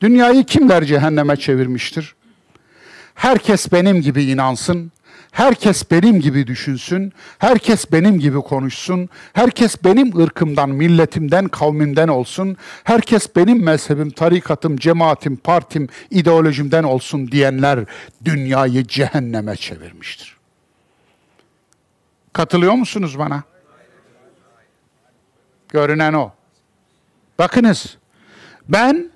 Dünyayı kimler cehenneme çevirmiştir? Herkes benim gibi inansın, herkes benim gibi düşünsün, herkes benim gibi konuşsun, herkes benim ırkımdan, milletimden, kavmimden olsun, herkes benim mezhebim, tarikatım, cemaatim, partim, ideolojimden olsun diyenler dünyayı cehenneme çevirmiştir. Katılıyor musunuz bana? Görünen o. Bakınız, ben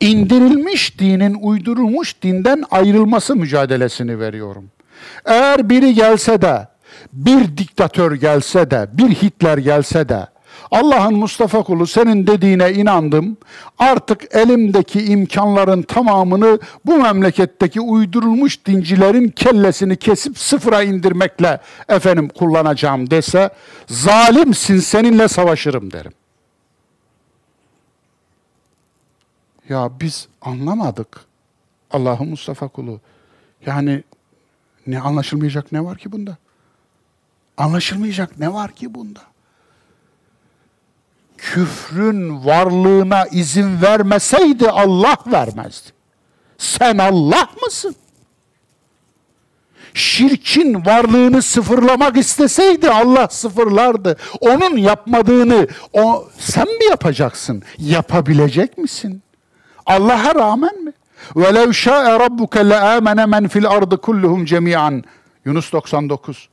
indirilmiş dinin uydurulmuş dinden ayrılması mücadelesini veriyorum. Eğer biri gelse de, bir diktatör gelse de, bir Hitler gelse de, Allah'ın Mustafa kulu senin dediğine inandım. Artık elimdeki imkanların tamamını bu memleketteki uydurulmuş dincilerin kellesini kesip sıfıra indirmekle efendim kullanacağım dese zalimsin seninle savaşırım derim. Ya biz anlamadık. Allah'ı Mustafa kulu. Yani ne anlaşılmayacak ne var ki bunda? Anlaşılmayacak ne var ki bunda? Küfrün varlığına izin vermeseydi Allah vermezdi. Sen Allah mısın? şirkin varlığını sıfırlamak isteseydi Allah sıfırlardı. Onun yapmadığını o sen mi yapacaksın? Yapabilecek misin? Allah'a rağmen mi? وَلَوْ شَاءَ رَبُّكَ لَآمَنَ مَنْ فِي الْاَرْضِ كُلُّهُمْ جَمِيعًا Yunus 99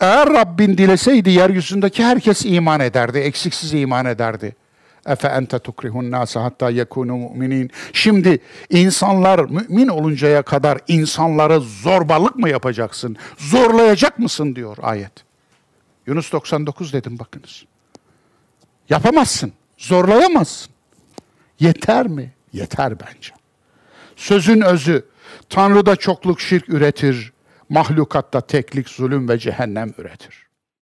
Eğer Rabbin dileseydi yeryüzündeki herkes iman ederdi, eksiksiz iman ederdi. Efe ente tukrihun nase hatta yekunu müminin. Şimdi insanlar mümin oluncaya kadar insanlara zorbalık mı yapacaksın? Zorlayacak mısın diyor ayet. Yunus 99 dedim bakınız. Yapamazsın, zorlayamazsın. Yeter mi? Yeter bence. Sözün özü, Tanrı'da çokluk şirk üretir, mahlukatta teklik zulüm ve cehennem üretir.